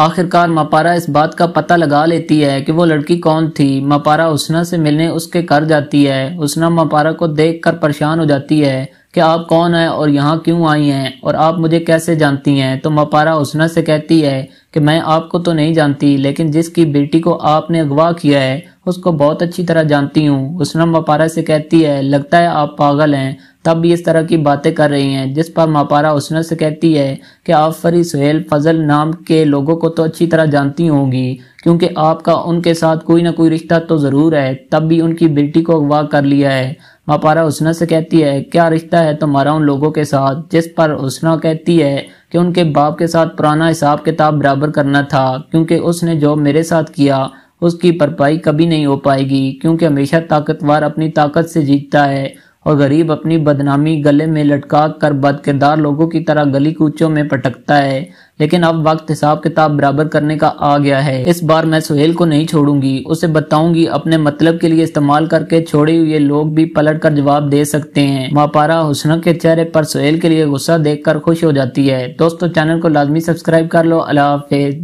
आखिरकार मपारा इस बात का पता लगा लेती है कि वो लड़की कौन थी मपारा उसना से मिलने उसके घर जाती है उसना मपारा को देख कर परेशान हो जाती है कि आप कौन हैं और यहाँ क्यों आई हैं और आप मुझे कैसे जानती हैं तो मपारा उसना से कहती है कि मैं आपको तो नहीं जानती लेकिन जिसकी बेटी को आपने अगवा किया है उसको बहुत अच्छी तरह जानती हूँ उसना मपारा से कहती है लगता है आप पागल हैं तब भी इस तरह की बातें कर रही हैं जिस पर मापारा उसने से कहती है कि आप फरी सुहेल फजल नाम के लोगों को तो अच्छी तरह जानती होंगी क्योंकि आपका उनके साथ कोई ना कोई रिश्ता तो ज़रूर है तब भी उनकी बेटी को अगवा कर लिया है मापारा उसना से कहती है क्या रिश्ता है तुम्हारा उन लोगों के साथ जिस पर उसना कहती है कि उनके बाप के साथ पुराना हिसाब किताब बराबर करना था क्योंकि उसने जो मेरे साथ किया उसकी भरपाई कभी नहीं हो पाएगी क्योंकि हमेशा ताकतवर अपनी ताकत से जीतता है और गरीब अपनी बदनामी गले में लटका कर बदकिरदार लोगों की तरह गली कूचों में पटकता है लेकिन अब वक्त हिसाब किताब बराबर करने का आ गया है इस बार मैं सुहेल को नहीं छोड़ूंगी उसे बताऊंगी अपने मतलब के लिए इस्तेमाल करके छोड़े हुए लोग भी पलट कर जवाब दे सकते हैं मापारा हुसन के चेहरे पर सुहेल के लिए गुस्सा कर खुश हो जाती है दोस्तों चैनल को लाजमी सब्सक्राइब कर लो अला